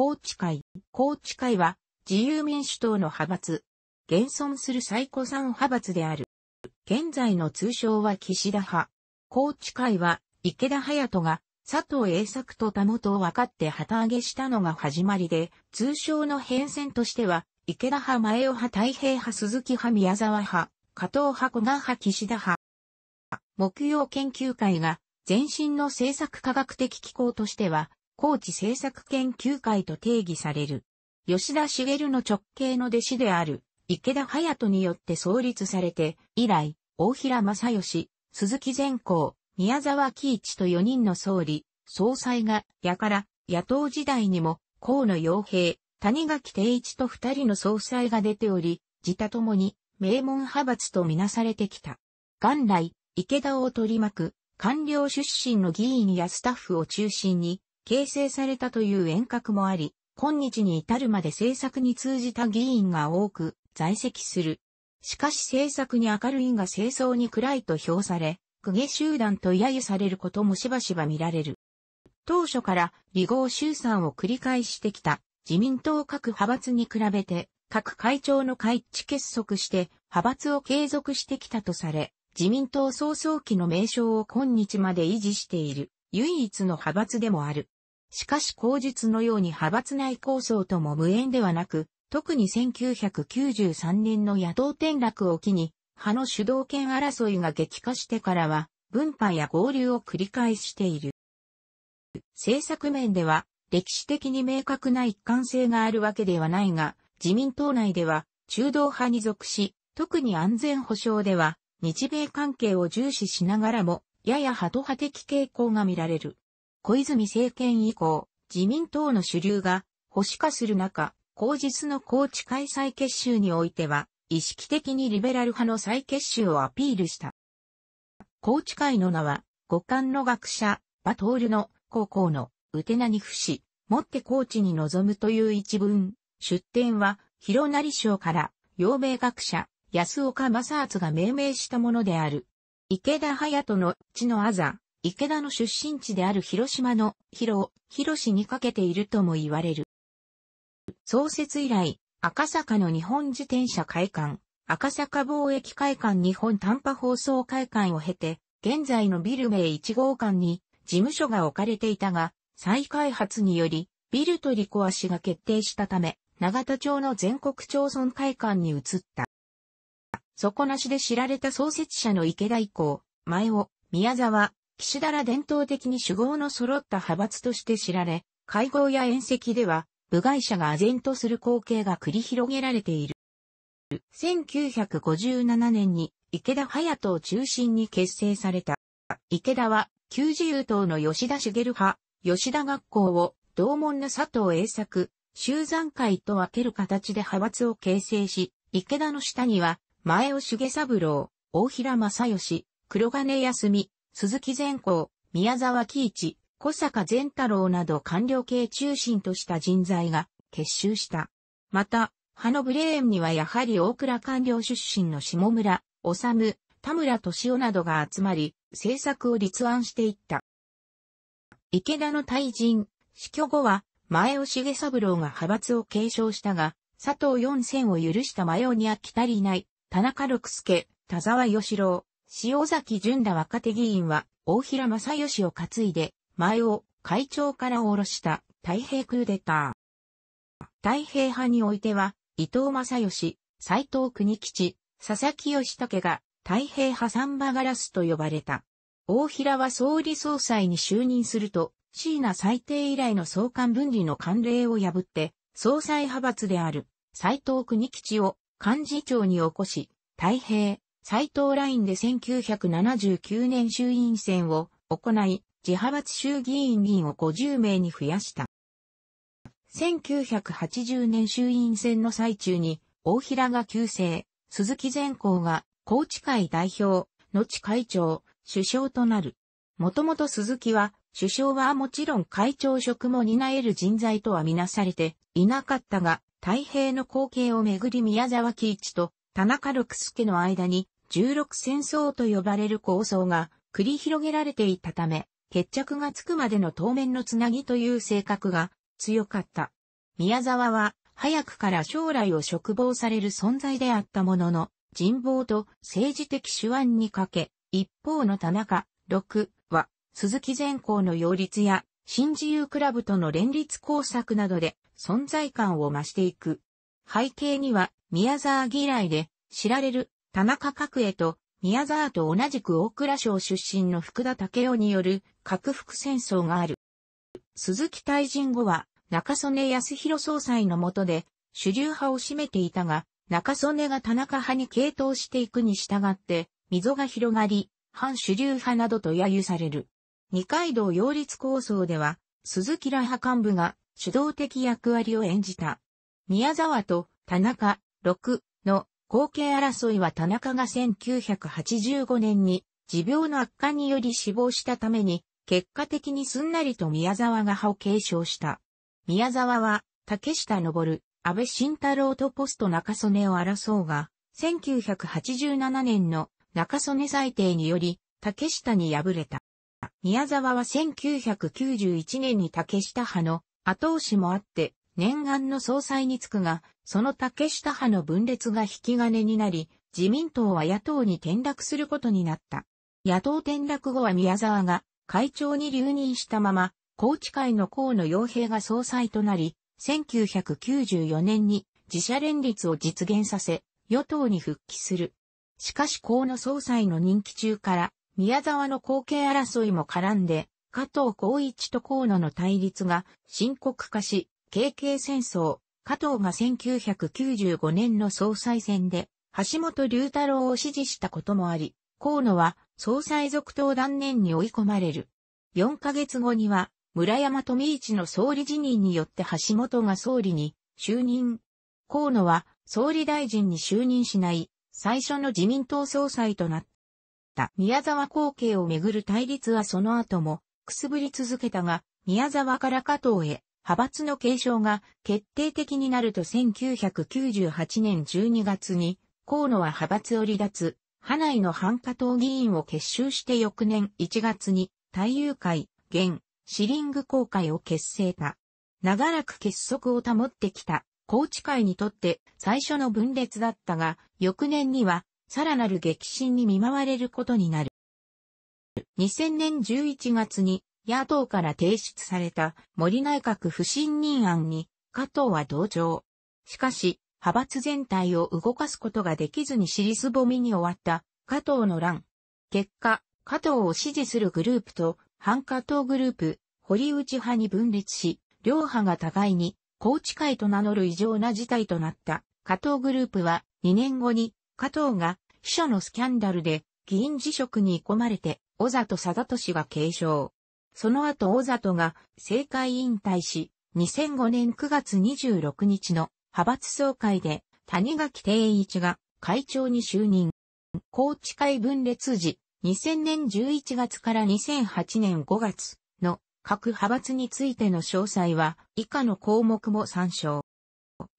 高知会。高知会は、自由民主党の派閥。現存する最古参派閥である。現在の通称は岸田派。高知会は、池田隼人が、佐藤栄作と田本を分かって旗揚げしたのが始まりで、通称の変遷としては、池田派前尾派太平派鈴木派宮沢派、加藤派古賀派岸田派。木曜研究会が、前身の政策科学的機構としては、高知政策研究会と定義される。吉田茂の直系の弟子である池田隼人によって創立されて、以来、大平正義、鈴木善光、宮沢喜一と4人の総理、総裁が、やから、野党時代にも、河野洋平、谷垣定一と2人の総裁が出ており、自他ともに、名門派閥とみなされてきた。元来、池田を取り巻く、官僚出身の議員やスタッフを中心に、形成されたという遠隔もあり、今日に至るまで政策に通じた議員が多く在籍する。しかし政策に明るいが清掃に暗いと評され、公家集団と揶揄されることもしばしば見られる。当初から離合集散を繰り返してきた自民党各派閥に比べて各会長の会地結束して派閥を継続してきたとされ、自民党総総期の名称を今日まで維持している唯一の派閥でもある。しかし口述のように派閥内構想とも無縁ではなく、特に1993年の野党転落を機に、派の主導権争いが激化してからは、分派や合流を繰り返している。政策面では、歴史的に明確な一貫性があるわけではないが、自民党内では、中道派に属し、特に安全保障では、日米関係を重視しながらも、ややハト派的傾向が見られる。小泉政権以降、自民党の主流が保守化する中、後日の高知開催結集においては、意識的にリベラル派の再結集をアピールした。高知会の名は、五感の学者、バールの高校の、うてなに不死、もって高知に臨むという一文。出典は、広成省から、陽明学者、安岡正厚が命名したものである。池田隼人の地のあざ、池田の出身地である広島の広を広市にかけているとも言われる。創設以来、赤坂の日本自転車会館、赤坂貿易会館日本短波放送会館を経て、現在のビル名1号館に事務所が置かれていたが、再開発により、ビルとリコア氏が決定したため、長田町の全国町村会館に移った。底なしで知られた創設者の池田以降、前を、宮沢、岸田ら伝統的に主語の揃った派閥として知られ、会合や宴席では、部外者が唖然とする光景が繰り広げられている。1957年に池田隼人を中心に結成された。池田は旧自由党の吉田茂派、吉田学校を同門の佐藤栄作、集山会と分ける形で派閥を形成し、池田の下には前尾茂三郎、大平正義、黒金康美、鈴木善光、宮沢喜一、小坂善太郎など官僚系中心とした人材が結集した。また、ハノブレーンにはやはり大倉官僚出身の下村、治、田村敏夫などが集まり、政策を立案していった。池田の退陣、死去後は、前尾重三郎が派閥を継承したが、佐藤四千を許した前尾に飽きたりない、田中六助、田沢義郎、塩崎淳ら若手議員は、大平正義を担いで、前を会長から下ろした太平クーデター。太平派においては、伊藤正義、斎藤国吉、佐々木義武が太平派サンバガラスと呼ばれた。大平は総理総裁に就任すると、椎名最低以来の総監分離の慣例を破って、総裁派閥である斎藤国吉を幹事長に起こし、太平、斎藤ラインで1979年衆院選を行い、自派閥衆議院議員を50名に増やした。1980年衆院選の最中に、大平が旧姓、鈴木善光が、高知会代表、後会長、首相となる。もともと鈴木は、首相はもちろん会長職も担える人材とはみなされていなかったが、太平の後継をめぐり宮沢喜一と田中六助の間に16戦争と呼ばれる構想が繰り広げられていたため、決着がつくまでの当面のつなぎという性格が強かった。宮沢は早くから将来を嘱望される存在であったものの、人望と政治的手腕にかけ、一方の田中、六は、鈴木善光の擁立や、新自由クラブとの連立工作などで存在感を増していく。背景には、宮沢嫌いで知られる田中角栄と宮沢と同じく大蔵省出身の福田武雄による核服戦争がある。鈴木退陣後は中曽根康弘総裁の下で主流派を占めていたが、中曽根が田中派に傾倒していくに従って、溝が広がり、反主流派などと揶揄される。二階堂擁立構想では、鈴木ら派幹部が主導的役割を演じた。宮沢と田中、六の後継争いは田中が1985年に持病の悪化により死亡したために、結果的にすんなりと宮沢が派を継承した。宮沢は、竹下登、安倍晋太郎とポスト中曽根を争うが、1987年の中曽根裁定により、竹下に敗れた。宮沢は1991年に竹下派の後押しもあって、念願の総裁につくが、その竹下派の分裂が引き金になり、自民党は野党に転落することになった。野党転落後は宮沢が会長に留任したまま、高知会の河野洋平が総裁となり、1994年に自社連立を実現させ、与党に復帰する。しかし河野総裁の任期中から、宮沢の後継争いも絡んで、加藤光一と河野の対立が深刻化し、KK 戦争、加藤が1995年の総裁選で、橋本龍太郎を支持したこともあり、河野は総裁続投断念に追い込まれる。4ヶ月後には、村山富一の総理辞任によって橋本が総理に就任。河野は総理大臣に就任しない最初の自民党総裁となった。宮沢光景をめぐる対立はその後もくすぶり続けたが、宮沢から加藤へ派閥の継承が決定的になると1998年12月に、河野は派閥を離脱、派内の反加党議員を結集して翌年1月に、大友会、現、シリング公会を結成た。長らく結束を保ってきた、高知会にとって最初の分裂だったが、翌年には、さらなる激震に見舞われることになる。2000年11月に野党から提出された森内閣不信任案に加藤は同情。しかし、派閥全体を動かすことができずに尻すぼみに終わった加藤の乱。結果、加藤を支持するグループと反加藤グループ、堀内派に分裂し、両派が互いに、高知会と名乗る異常な事態となった加藤グループは2年後に加藤が秘書のスキャンダルで議員辞職に込まれて、小里貞俊が継承。その後大里が政界引退し、2005年9月26日の派閥総会で谷垣定一が会長に就任。高知会分裂時、2000年11月から2008年5月の各派閥についての詳細は以下の項目も参照。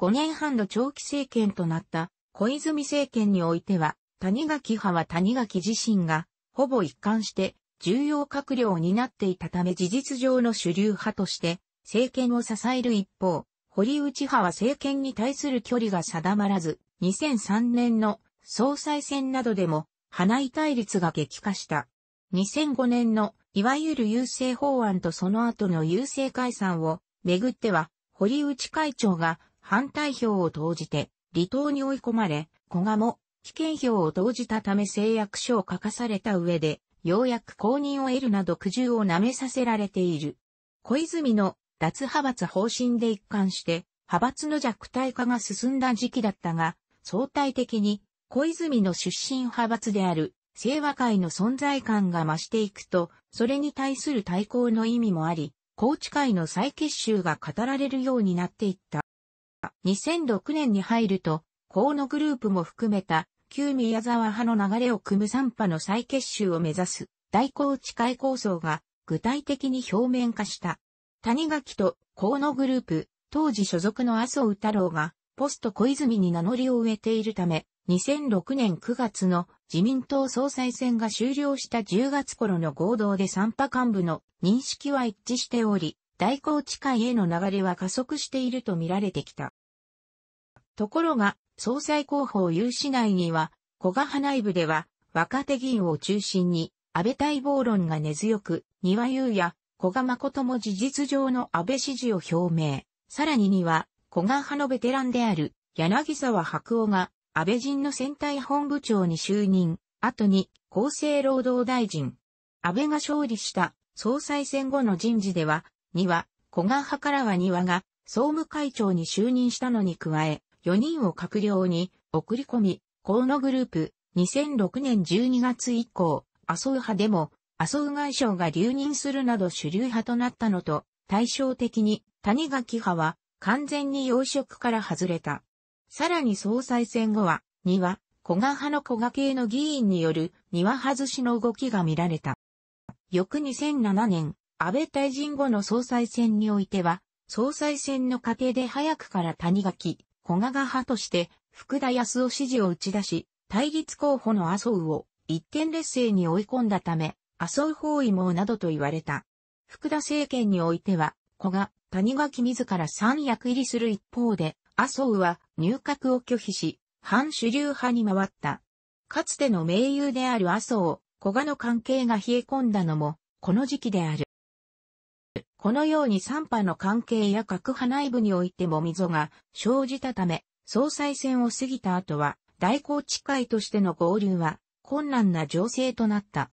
5年半の長期政権となった小泉政権においては、谷垣派は谷垣自身がほぼ一貫して重要閣僚を担っていたため事実上の主流派として政権を支える一方、堀内派は政権に対する距離が定まらず、2003年の総裁選などでも、花井対立が激化した。2005年の、いわゆる優政法案とその後の優政解散を、めぐっては、堀内会長が反対票を投じて、離党に追い込まれ、小賀も、危険票を投じたため誓約書を書かされた上で、ようやく公認を得るなど苦渋を舐めさせられている。小泉の脱派閥方針で一貫して、派閥の弱体化が進んだ時期だったが、相対的に小泉の出身派閥である清和会の存在感が増していくと、それに対する対抗の意味もあり、高知会の再結集が語られるようになっていった。2006年に入ると、河野グループも含めた旧宮沢派の流れを組む三派の再結集を目指す大高地会構想が具体的に表面化した。谷垣と河野グループ、当時所属の麻生太郎がポスト小泉に名乗りを植えているため、2006年9月の自民党総裁選が終了した10月頃の合同で三派幹部の認識は一致しており、大高地会への流れは加速していると見られてきた。ところが、総裁候補を有志内には、小賀内部では、若手議員を中心に、安倍対望論が根強く、庭優や小賀誠も事実上の安倍支持を表明。さらにには、小賀派のベテランである、柳沢白夫が、安倍人の選対本部長に就任。後に、厚生労働大臣。安倍が勝利した総裁選後の人事では、には、小賀派からは庭が、総務会長に就任したのに加え、4人を閣僚に送り込み、河野グループ、2006年12月以降、麻生派でも、麻生外相が留任するなど主流派となったのと、対照的に谷垣派は完全に要職から外れた。さらに総裁選後は、には、小賀派の小賀系の議員による庭外しの動きが見られた。翌2007年、安倍退陣後の総裁選においては、総裁選の過程で早くから谷垣、小賀が派として福田康夫支持を打ち出し、対立候補の麻生を一点劣勢に追い込んだため、麻生包囲網などと言われた。福田政権においては、古賀、谷垣自ら三役入りする一方で、麻生は入閣を拒否し、反主流派に回った。かつての盟友である麻生、古賀の関係が冷え込んだのも、この時期である。このように3派の関係や各派内部においても溝が生じたため、総裁選を過ぎた後は、大公地会としての合流は困難な情勢となった。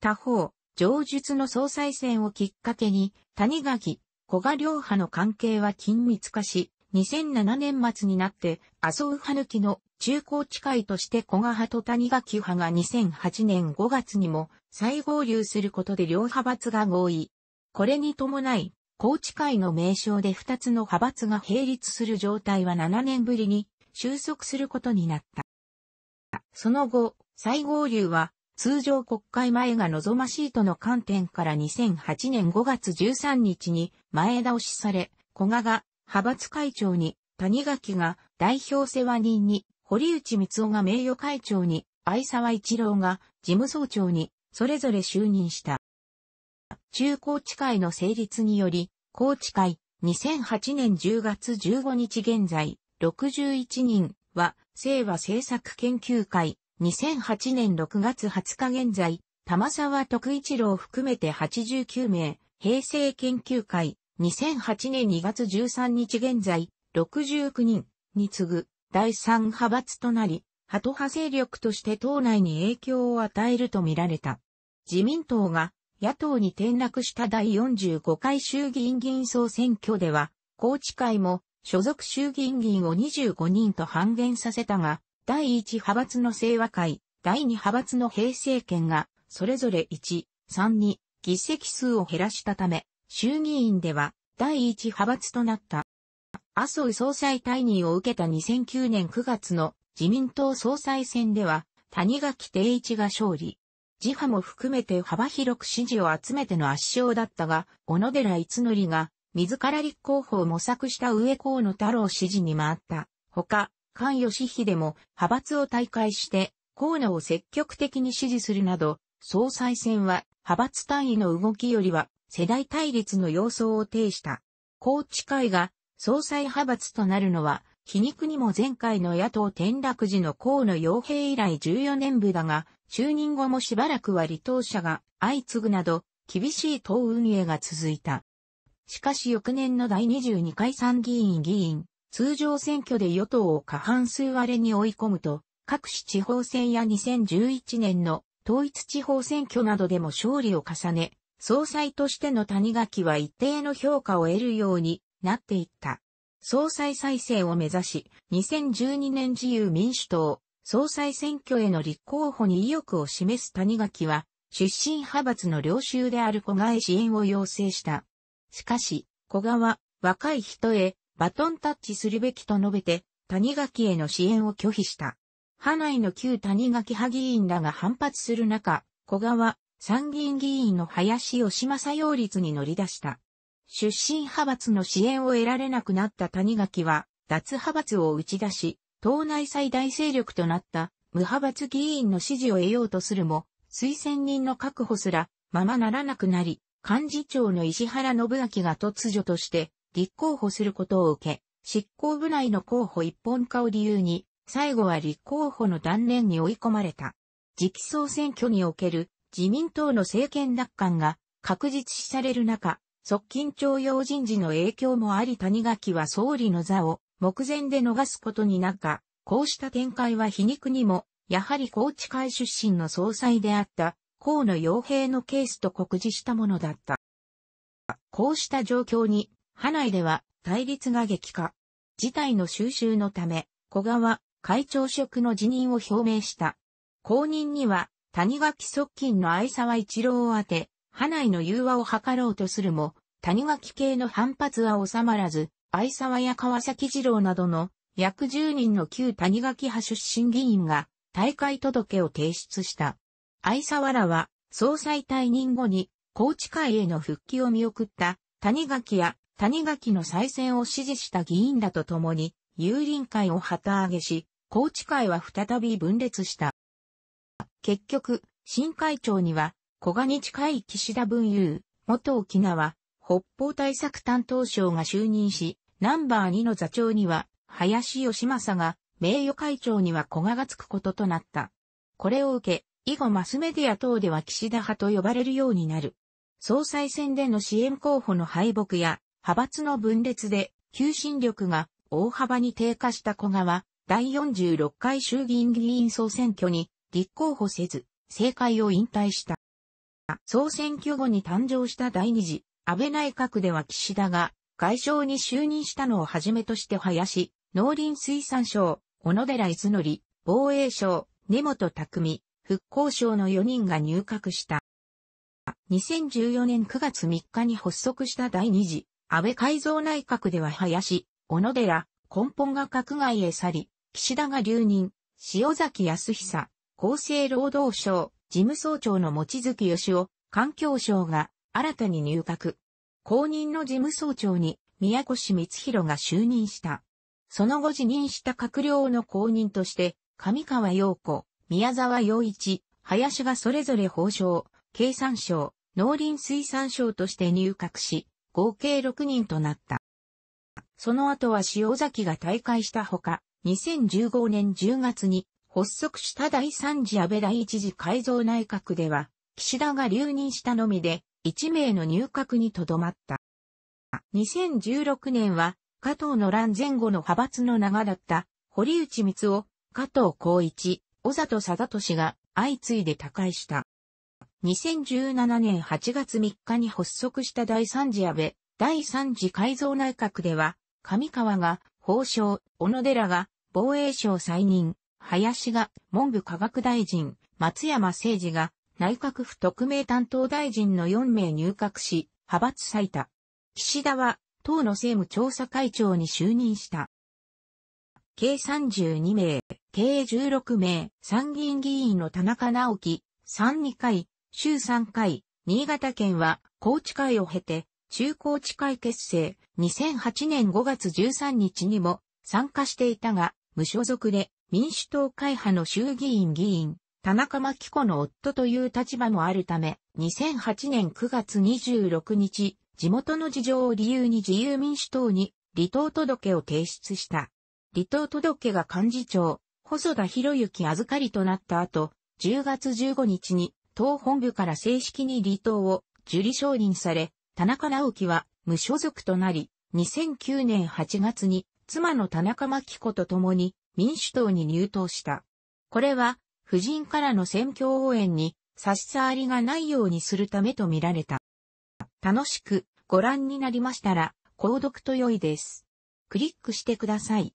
他方、上述の総裁選をきっかけに、谷垣、古賀両派の関係は緊密化し、2007年末になって、麻生派抜きの中高地会として古賀派と谷垣派が2008年5月にも再合流することで両派閥が合意。これに伴い、宏池会の名称で2つの派閥が並立する状態は7年ぶりに収束することになった。その後、西郷流は通常国会前が望ましいとの観点から2008年5月13日に前倒しされ、古賀が派閥会長に、谷垣が代表世話人に、堀内光雄が名誉会長に、相沢一郎が事務総長に、それぞれ就任した。中高地会の成立により、高地会2008年10月15日現在、61人は、清和政策研究会2008年6月20日現在、玉沢徳一郎含めて89名、平成研究会2008年2月13日現在、69人に次ぐ第3派閥となり、ハト派勢力として党内に影響を与えるとみられた。自民党が野党に転落した第45回衆議院議員総選挙では、高知会も所属衆議院議員を25人と半減させたが、第1派閥の清和会、第2派閥の平成権が、それぞれ1、3に議席数を減らしたため、衆議院では第1派閥となった。麻生総裁退任を受けた2009年9月の自民党総裁選では、谷垣定一が勝利。自派も含めて幅広く支持を集めての圧勝だったが、小野寺逸則が、自ら立候補を模索した上河野太郎支持に回った。ほか、菅義偉も派閥を退会して、河野を積極的に支持するなど、総裁選は派閥単位の動きよりは世代対立の様相を呈した。高知会が総裁派閥となるのは皮肉にも前回の野党転落時の河野洋平以来14年部だが、就任後もしばらくは離党者が相次ぐなど、厳しい党運営が続いた。しかし翌年の第22回参議院議員、通常選挙で与党を過半数割れに追い込むと、各市地方選や2011年の統一地方選挙などでも勝利を重ね、総裁としての谷垣は一定の評価を得るようになっていった。総裁再生を目指し、2012年自由民主党、総裁選挙への立候補に意欲を示す谷垣は、出身派閥の領袖である小賀へ支援を要請した。しかし、小賀は若い人へバトンタッチするべきと述べて、谷垣への支援を拒否した。派内の旧谷垣派議員らが反発する中、小賀は参議院議員の林義正擁立に乗り出した。出身派閥の支援を得られなくなった谷垣は、脱派閥を打ち出し、党内最大勢力となった無派閥議員の支持を得ようとするも、推薦人の確保すらままならなくなり、幹事長の石原信明が突如として立候補することを受け、執行部内の候補一本化を理由に、最後は立候補の断念に追い込まれた。直送選挙における自民党の政権奪還が確実視される中、側近徴用人事の影響もあり谷垣は総理の座を目前で逃すことになった。こうした展開は皮肉にも、やはり高知会出身の総裁であった河野洋平のケースと告示したものだった。こうした状況に、派内では対立が激化。事態の収拾のため、小川会長職の辞任を表明した。後任には、谷垣側近の相沢一郎を当て、派内の融和を図ろうとするも、谷垣系の反発は収まらず、相沢や川崎二郎などの約10人の旧谷垣派出身議員が大会届を提出した。相沢らは総裁退任後に高知会への復帰を見送った谷垣や谷垣の再選を支持した議員らと共に有林会を旗揚げし、高知会は再び分裂した。結局、新会長には小賀に近い岸田文雄、元沖縄、北方対策担当省が就任し、ナンバー2の座長には、林義正が、名誉会長には小賀がつくこととなった。これを受け、以後マスメディア等では岸田派と呼ばれるようになる。総裁選での支援候補の敗北や、派閥の分裂で、求心力が大幅に低下した小賀は、第46回衆議院議員総選挙に立候補せず、政界を引退した。総選挙後に誕生した第二次安倍内閣では岸田が外相に就任したのをはじめとして林、農林水産省、小野寺泉則、防衛省、根本匠、復興省の4人が入閣した。2014年9月3日に発足した第二次安倍改造内閣では林、小野寺、根本が閣外へ去り、岸田が留任、塩崎康久、厚生労働省、事務総長の持月義雄、環境省が新たに入閣。公認の事務総長に宮越光弘が就任した。その後辞任した閣僚の公認として、上川陽子、宮沢陽一、林がそれぞれ法省、経産省、農林水産省として入閣し、合計6人となった。その後は塩崎が退会したほか、2015年10月に発足した第3次安倍第1次改造内閣では、岸田が留任したのみで、1名の入閣にとどまった。2016年は、加藤の乱前後の派閥の長だった、堀内光夫、加藤光一、小里貞俊が相次いで他界した。2017年8月3日に発足した第3次安倍、第3次改造内閣では、上川が法相、小野寺が防衛省再任、林が文部科学大臣、松山誠司が内閣府特命担当大臣の4名入閣し、派閥最多。岸田は党の政務調査会長に就任した。計32名、計16名、参議院議員の田中直樹、参2回、週3回、新潟県は、高知会を経て、中高知会結成、2008年5月13日にも参加していたが、無所属で、民主党会派の衆議院議員、田中真紀子の夫という立場もあるため、2008年9月26日、地元の事情を理由に自由民主党に離党届を提出した。離党届が幹事長、細田博之預かりとなった後、10月15日に党本部から正式に離党を受理承認され、田中直樹は無所属となり、2009年8月に妻の田中真紀子と共に民主党に入党した。これは、夫人からの選挙応援に差し障りがないようにするためとみられた。楽しくご覧になりましたら、購読と良いです。クリックしてください。